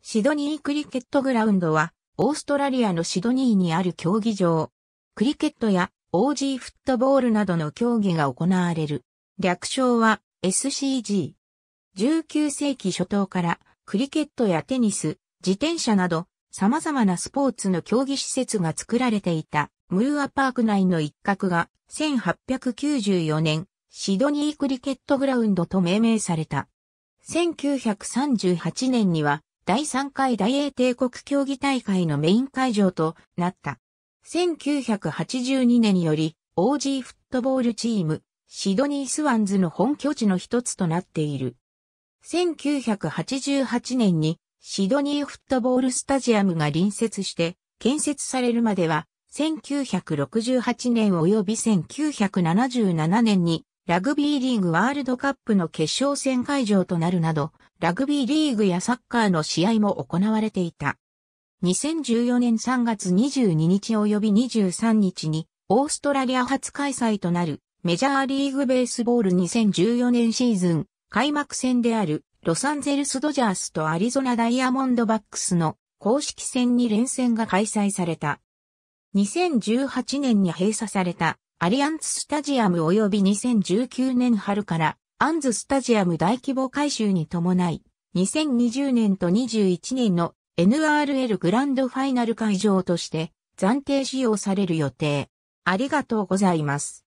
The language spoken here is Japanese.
シドニークリケットグラウンドは、オーストラリアのシドニーにある競技場。クリケットやオージーフットボールなどの競技が行われる。略称は SCG。19世紀初頭からクリケットやテニス、自転車など様々なスポーツの競技施設が作られていたムーアパーク内の一角が1894年シドニークリケットグラウンドと命名された。1938年には第3回大英帝国競技大会のメイン会場となった。1982年により、OG フットボールチーム、シドニースワンズの本拠地の一つとなっている。1988年に、シドニーフットボールスタジアムが隣接して、建設されるまでは、1968年及び1977年にラグビーリーグワールドカップの決勝戦会場となるなど、ラグビーリーグやサッカーの試合も行われていた。2014年3月22日及び23日に、オーストラリア初開催となるメジャーリーグベースボール2014年シーズン開幕戦であるロサンゼルスドジャースとアリゾナダイヤモンドバックスの公式戦に連戦が開催された。2018年に閉鎖されたアリアンツスタジアム及び2019年春からアンズスタジアム大規模改修に伴い、2020年と21年の NRL グランドファイナル会場として暫定使用される予定。ありがとうございます。